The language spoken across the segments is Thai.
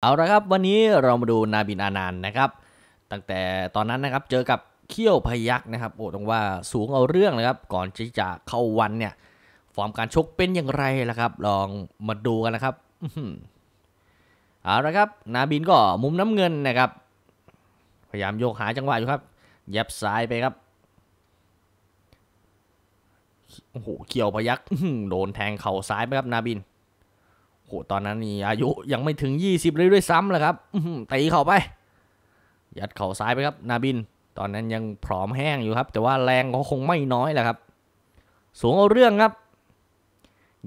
เอาละครับ วันนี้เรามาดูนาบินอานานนะครับ ตั้งแต่ตอนนั้นนะครับเจอกับเขี้ยวพยักนะครับโอ้ต้องว่าสูงเอาเรื่องนะครับ ก่อนที่จะเข้าวันเนี่ย ฟอร์มการ ชกเป็นอย่างไรล่ะครับ ลองมาดูกันนะครับเอาละครับ นาบินก็มุมน้ำเงินนะครับ พยายามโยกหาจังหวะอยู่ครับยับซ้ายไปครับโอ้โหเขี้ยวพยักโดนแทงเข่าซ้ายไปครับ นาบินโหตอนนั้นนี่อายุยังไม่ถึง 20 เลยด้วยซ้ำแหละครับตีเข่าไป ยัดเข่าซ้ายไปครับ นาบิน ตอนนั้นยังผอมแห้งอยู่ครับ แต่ว่าแรงก็คงไม่น้อยแหละครับ สูงเอาเรื่องครับ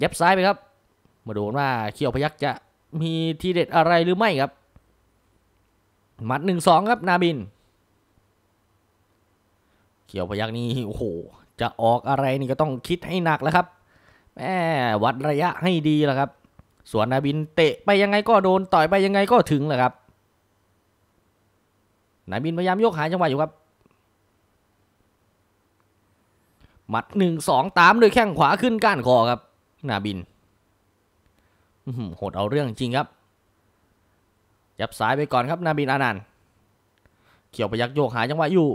ยับซ้ายไปครับ มาดูว่าเขียวพยักจะมีทีเด็ดอะไรหรือไม่ครับหมัดหนึ่งสองครับ นาบิน เขียวพยักนี่โอ้โห จะออกอะไรนี่ก็ต้องคิดให้หนักแล้วครับแหมวัดระยะให้ดีแล้วครับสวนนาบินเตะไปยังไงก็โดนต่อยไปยังไงก็ถึงแหละครับนาบินพยายามโยกหายจังหวะอยู่ครับ หมัดหนึ่งสองตามด้วยแข้งขวาขึ้นก้านคอครับ นาบินโหดเอาเรื่องจริงครับยับซ้ายไปก่อนครับ นาบินอานันเขี่ยวไปยักโยกหายจังหวะอยู่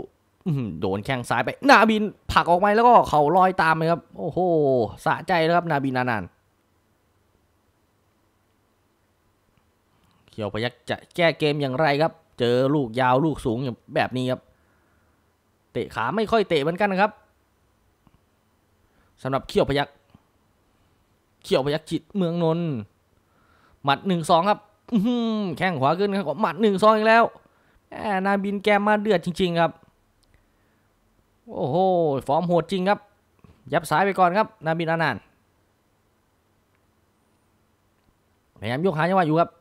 โดนแข้งซ้ายไป นาบินผักออกไปแล้วก็เข่าลอยตามเลยครับ โอ้โหสะใจ้วครับนาบินอานันเขียวพยักจะแก้เกมอย่างไรครับ เจอลูกยาวลูกสูงแบบนี้ครับ เตะขาไม่ค่อยเตะเหมือนกันนะครับสำหรับเขียวพยักเขียวพยักจิตเมืองนนท์หมัดหนึ่งสองครับแข้งขวาขึ้นครับหมัดหนึ่งสองอีกแล้วนาบินแกมมาเดือดจริง ๆครับ โอ้โห ฟอร์มโหดจริงครับ ยับสายไปก่อนครับ นาบินอานานพยายามยกหายังไงอยู่ครับ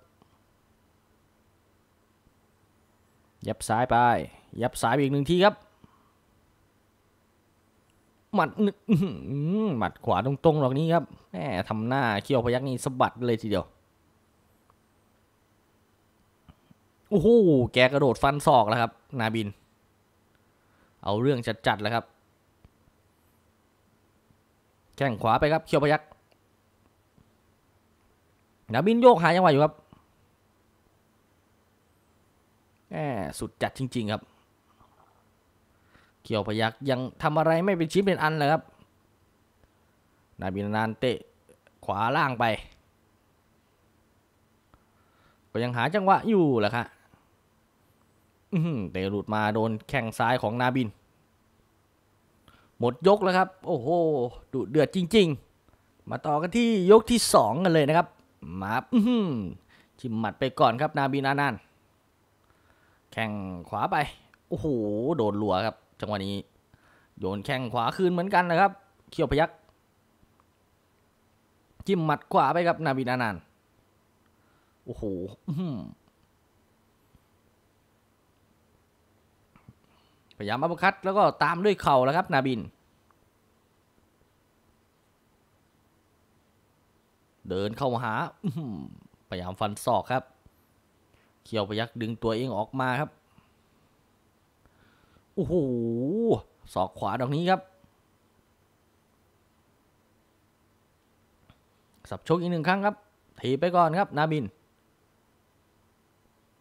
ยับซ้ายไป ยับซ้ายอีกหนึ่งทีครับ หมัดหมัดขวาตรงๆหรอกนี้ครับแหมทำหน้าเคี้ยวพยักนี้สะบัดเลยทีเดียวโอ้โหแกกระโดดฟันศอก แล้วครับ นาบิน เอาเรื่องจัดๆแล้วครับแข้งขวาไปครับเคี้ยวพยักนาบินโยกหายังไงอยู่ครับสุดจัดจริง ๆ ครับเขียวพยักยังทำอะไรไม่เป็นชิ้นเป็นอันเลยครับ นาบินานเตะขวาล่างไป ก็ยังหาจังหวะอยู่แหละครับเตะหลุดมาโดนแข้งซ้ายของนาบิน หมดยกแล้วครับ โอ้โหดุเดือดจริง ๆ มาต่อกันที่ยกที่สองกันเลยนะครับ มาชิมหมัดไปก่อนครับ นาบินานานแข้งขวาไป โอ้โห โดนหลัวครับ จังหวะนี้โยนแข้งขวาคืนเหมือนกันนะครับ เขียวพยัก จิ้มหมัดขวาไปครับ นาบินานานโอ้โหพยายามอัปคัดแล้วก็ตามด้วยเข่าแล้วครับ นาบิน เดินเข้ามาหาพยายามฟันศอกครับเขียวพยักดึงตัวเองออกมาครับ โอ้โหสอกขวาดอกนี้ครับ สับชกอีกหนึ่งครั้งครับ ถีไปก่อนครับ นาบิน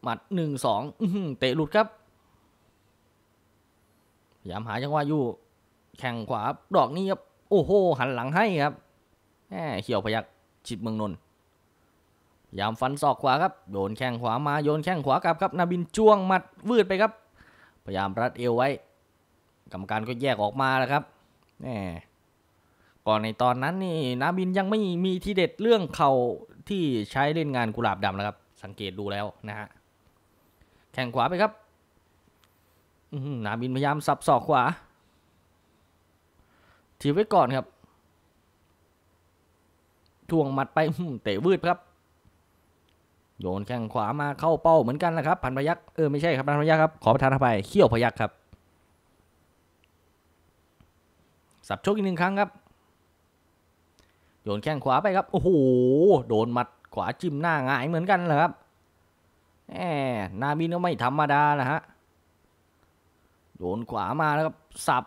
หมัดหนึ่งสองเตะหลุดครับยามหาจังหวะอยู่ แข่งขวาดอกนี้ครับ โอ้โหหันหลังให้ครับแหมเขียวพยักจิตเมืองนนท์ยามฟันศอกขวาครับ โยนแข้งขวามาโยนแข้งขวากลับครับนาบินจ้วงหมัดวืดไปครับ พยายามรัดเอวไว้กรรมการก็แยกออกมาแล้วครับแน่ก่อนในตอนนั้น นี่นาบินยังไม่มีทีเด็ดเรื่องเข่าที่ใช้เล่นงานกุหลาบดำนะครับ สังเกตดูแล้ว นะฮะแข้งขวาไปครับนาบินพยายามสับศอกขวาถีบไว้ก่อนครับทวงหมัดไปเตะวืดครับโยนแข้งขวามาเข้าเป้าเหมือนกันนะครับพันพยักเออไม่ใช่ครับพันพยักครับขอประทานไปเขี้ยวพยักครับสับชกอีกหนึ่งครั้งครับโยนแข้งขวาไปครับโอ้โหโดนหมัด ขวาจิ้มหน้าง่ายเหมือนกันเหรอครับแหมนาบินก็ไม่ธรรมดานะฮะโดนขวามาแล้วครับสับ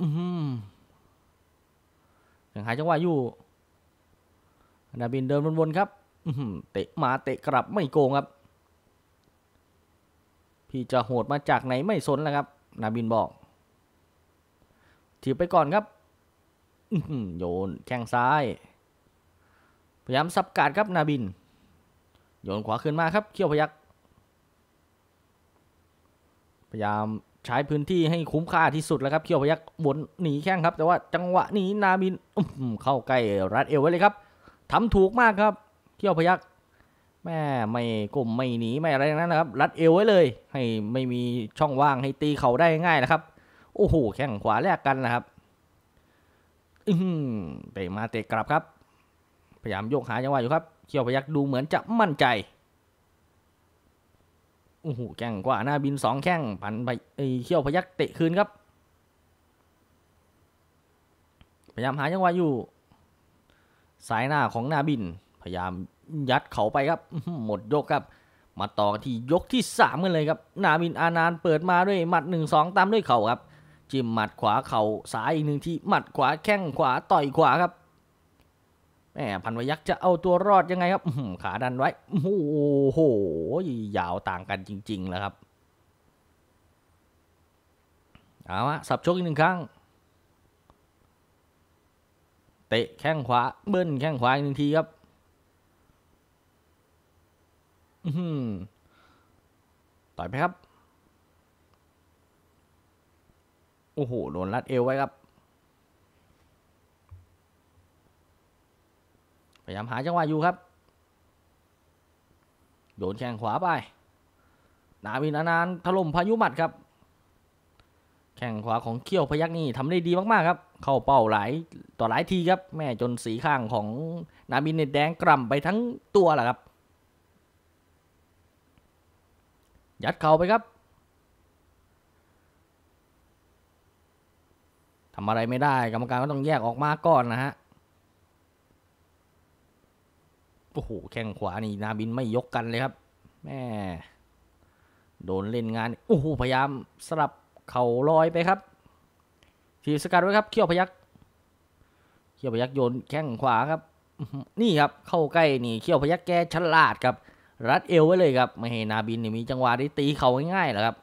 อืมยังหายจังหวะอยู่นาบินเดินวนๆครับเตะ มาเตะกลับไม่โกงครับ พี่จะโหดมาจากไหนไม่สนแล้วครับ นาบินบอก ถีบไปก่อนครับโยนแข้งซ้าย พยายามสับกาดครับ นาบิน โยนขวาขึ้นมาครับเขี้ยวพยักพยายามใช้พื้นที่ให้คุ้มค่าที่สุดแล้วครับเขี้ยวพยักบนหนีแข้งครับ แต่ว่า จังหวะนี้นาบินเข้าใกล้รัดเอวไว้เลยครับทำถูกมากครับเที่ยวพยักแม่ไม่กลุมไม่หนีไม่อะไรนั้นนะครับ รัดเอวไว้เลยให้ไม่มีช่องว่าง ให้ตีเขาได้ง่ายนะครับ โอ้โหแข้งขวาแลกกันนะครับ อืเตะมาเตะกลับครับ พยายามโยกหาจังหวะอยู่ครับเที่ยวพยักดูเหมือนจะมั่นใจโอ้โหแข้งกว่าหน้าบินสองแข้ง ผันไปเที่ยวพยักเตะคืนครับ พยายามหาจังหวะอยู่ สายหน้าของหน้าบินยายามยัดเขาไปครับหมดยกครับมาต่อที่ยกที่3กันเลยครับ นามินอานานเปิดมาด้วย หมัด1 2ตามด้วยเข่าครับ จิ้มหมัดขวาเข่าซ้ายอีกหนึ่งที่หมัดขวาแข้งขวาต่อยขวาครับแหมพันวยักษ์จะเอาตัวรอดยังไงครับขาดันไว้โอ้โหยาวต่างกันจริงๆแล้วครับเอาละสับชกอีกหนึ่งครั้งเตะแข้งขวาเบิ้ลแข้งขวาอีกหนึ่งทีครับอืม ต่อยไปครับ โอ้โหโดนรัดเอวไว้ครับพยายามหาจังหวะอยู่ครับโดนแข้งขวาไป นาวินานาน ถล่มพายุหมัดครับ แข้งขวาของเขี้ยวพยักนี่ทำได้ดีมากๆครับ เข้าเป้าหลายต่อหลายทีครับ แม่จนสีข้างของนาบินเนแดงกล่ำไปทั้งตัวแหละครับยัดเข่าไปครับ ทำอะไรไม่ได้ กรรมการก็ต้องแยกออกมาก่อนนะฮะ โอ้โห แข้งขวานี่นาบินไม่ยกกันเลยครับ แม่ โดนเล่นงานโอ้โหพยายามสลับเข่าลอยไปครับทีสกัดไว้ครับ เขี้ยวพยักเขี้ยวพยักโยนแข้งขวาครับนี่ครับ เข้าใกล้นี่เขี้ยวพยักแกฉลาดครับรัดเอวไว้เลยครับ ไม่ให้นาบินเนี่ยมีจังหวะที่ตีเข่าง่ายๆแหละครับ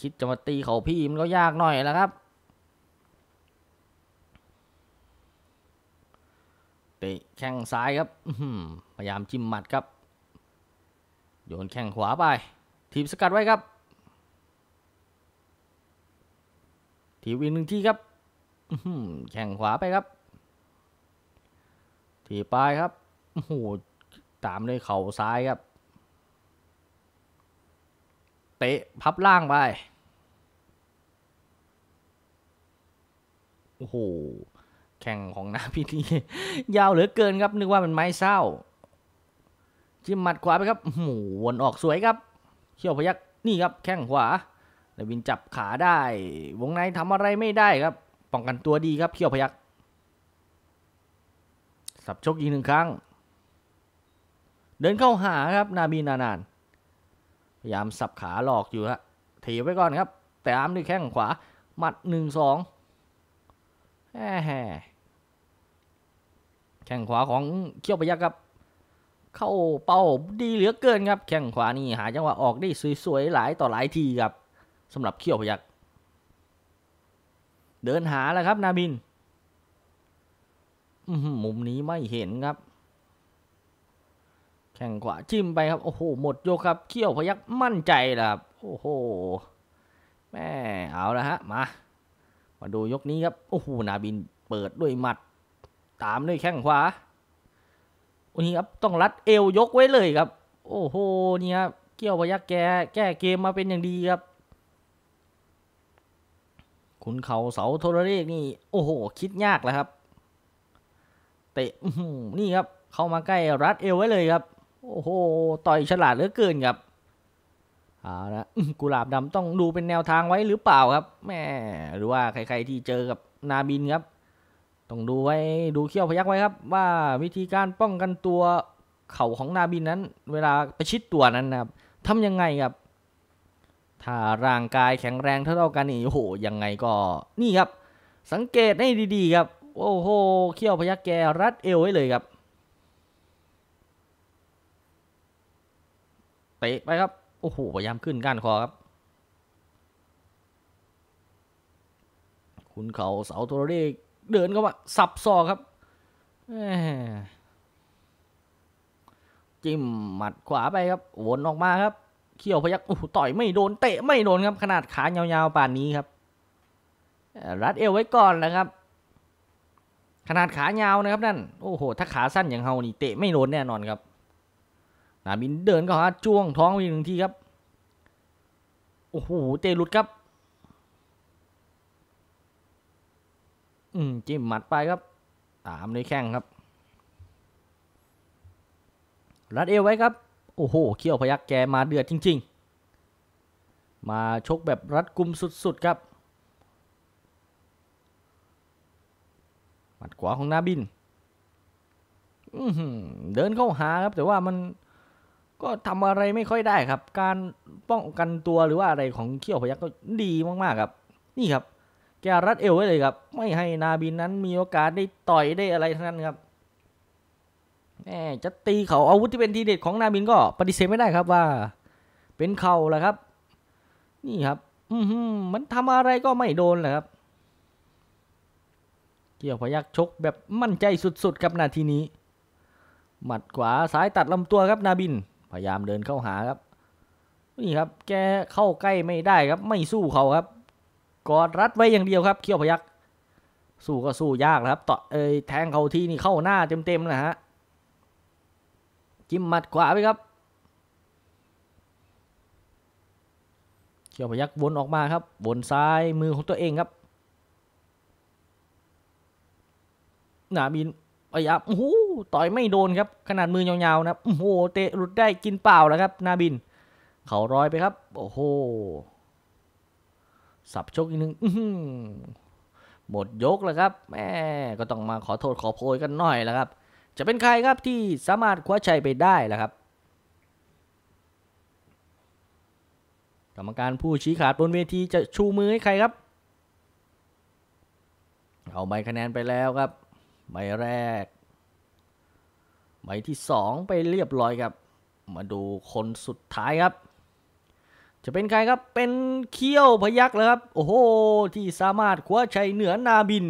คิดจะมาตีเข่าพี่มันก็ยากหน่อยแล้วครับเตะแข้งซ้ายครับพยายามจิ้มหมัดครับ โยนแข้งขวาไป ทีมสกัดไว้ครับทีวีกหนึ่งที่ครับ แข้งขวาไปครับทีปลายครับ โอ้โหตามด้วยเข่าซ้ายครับ เตะพับล่างไปโอ้โหแข่งของนาพีนียาวเหลือเกินครับ นึกว่าเป็นไม้เศร้าจิ้มหมัดขวาไปครับหมูวนออกสวยครับเขี่ยวพยักนี่ครับ แข้งขวาเลวินจับขาได้ วงในทำอะไรไม่ได้ครับ ป้องกันตัวดีครับ เขี่ยวพยักสับชกอีกหนึ่งครั้งเดินเข้าหาครับ นาบีนานานพยายามสับขาหลอกอยู่ฮะถีไว้ก่อนครับแต่อามด้วยแข้งขวาหมัดหนึ่งสองแฮ่แข้งขวาของเขี้ยวพยักครับ เข้าเป้า ดีเหลือเกินครับ แข้งขวานี่หาจังหวะออกได้สวยๆหลายต่อหลายทีครับสำหรับเขี้ยวพยักเดินหาแล้วครับ นาบินมุมนี้ไม่เห็นครับแข่งขวาจิ้มไปครับโอ้โห หมดโยครับเขี้ยวพยักมั่นใจแะละโอ้โหแม่เอาละฮะ มามาดูยกนี้ครับ โอ้โหนาบินเปิดด้วยหมัด ตามด้วยแข้งขวา วันนี้ครับ ต้องรัดเอวยกไว้เลยครับ โอ้โหนี่ครับเกี้ยวพยักแก แก้เกมมาเป็นอย่างดีครับ ขุนเขาเสาโทรเรกนี่ โอ้โห คิดยากแล้วครับ เตะนี่ครับ เข้ามาใกล้รัดเอวไว้เลยครับโอ้โห ต่อยฉลาดเหลือเกินครับเอาละกุหลาบดำต้องดูเป็นแนวทางไว้หรือเปล่าครับ แม่หรือว่าใครๆที่เจอกับนาบินครับ ต้องดูไว้ดูเขี้ยวพยักไว้ครับ ว่าวิธีการป้องกันตัวเข่าของนาบินนั้น เวลาประชิดตัวนั้นนะครับทำยังไงครับ ถ้าร่างกายแข็งแรงเท่ากันนี่โอ้โห ยังไงก็ นี่ครับ สังเกตให้ดี ๆครับ โอ้โหเขี้ยวพยักแกรัดเอวไว้เลยครับเตะไปครับโอ้โหพยายามขึ้นก้านคอครับคุณเขาเสาโทรเรกเดินเข้ามาสับซอครับจิ้มหมัดขวาไปครับวนออกมาครับเขี่ยวพยักโอ้ต่อยไม่โดน เตะไม่โดนครับ ขนาดขายาวๆป่านนี้ครับรัดเอวไว้ก่อนนะครับ ขนาดขายาวนะครับนั่นโอ้โหถ้าขาสั้นอย่างเฮานี่เตะไม่โดนแน่นอนครับนาบินเดินเข้าหาจ้วงท้องอีกหนึ่งทีครับ โอ้โห เตะหลุดครับ อืม จิ้มหมัดไปครับตามด้วยแข้งครับ รัดเอวไว้ครับ โอ้โห เขี้ยวพยักแกมาเดือดจริง ๆ มาชกแบบรัดกุมสุดๆครับ หมัดขวาของนาบินเดินเข้าหาครับแต่ว่ามันก็ทำอะไรไม่ค่อยได้ครับ การป้องกันตัวหรือว่าอะไรของเขี้ยวพยักก็ดีมากๆครับ นี่ครับ แกรัดเอวไว้เลยครับ ไม่ให้นาบินนั้นมีโอกาสได้ต่อยได้อะไรทั้งนั้นครับแหมจะตีเขาอาวุธที่เป็นทีเด็ดของนาบินก็ปฏิเสธไม่ได้ครับ ว่า เป็นเข่าแหละครับ นี่ครับ อืมมันทำอะไรก็ไม่โดนแหละครับเกี่ยวพยักชก แบบมั่นใจสุดๆครับนาทีนี้ หมัดขวาซ้ายตัดลำตัวครับ นาบินพยายามเดินเข้าหาครับนี่ครับ แกเข้าใกล้ไม่ได้ครับ ไม่สู้เขาครับ กอดรัดไว้อย่างเดียวครับเขี้ยวพยักสู้ก็สู้ยากนะครับต่อเอ้แทงเขาที่นี่เข้าหน้าเต็ม ๆ นะฮะจิ้มหมัดขวาไปครับ เขี้ยวพยักวนออกมาครับวนซ้ายมือของตัวเองครับ หนาบินอยัยาโอ้โหต่อยไม่โดนครับ ขนาดมือยาวๆนะโอ้โหเตะหลุดได้กินเปล่าแล้วครับ นาบินเขาร้อยไปครับโอ้โหสับชกอีกหนึ่งหมดยกแล้วครับแม่ก็ต้องมาขอโทษขอโพยกันหน่อยแล้วครับ จะเป็นใครครับที่สามารถคว้าชัยไปได้แล้วครับกรรมการผู้ชี้ขาดบนเวทีจะชูมือให้ใครครับ เอาใบคะแนนไปแล้วครับใบแรกใบที่สองไปเรียบร้อยครับ มาดูคนสุดท้ายครับ จะเป็นใครครับ เป็นเคี้ยวพยักเลยครับ โอ้โหที่สามารถคว้าชัยเหนือนาบิน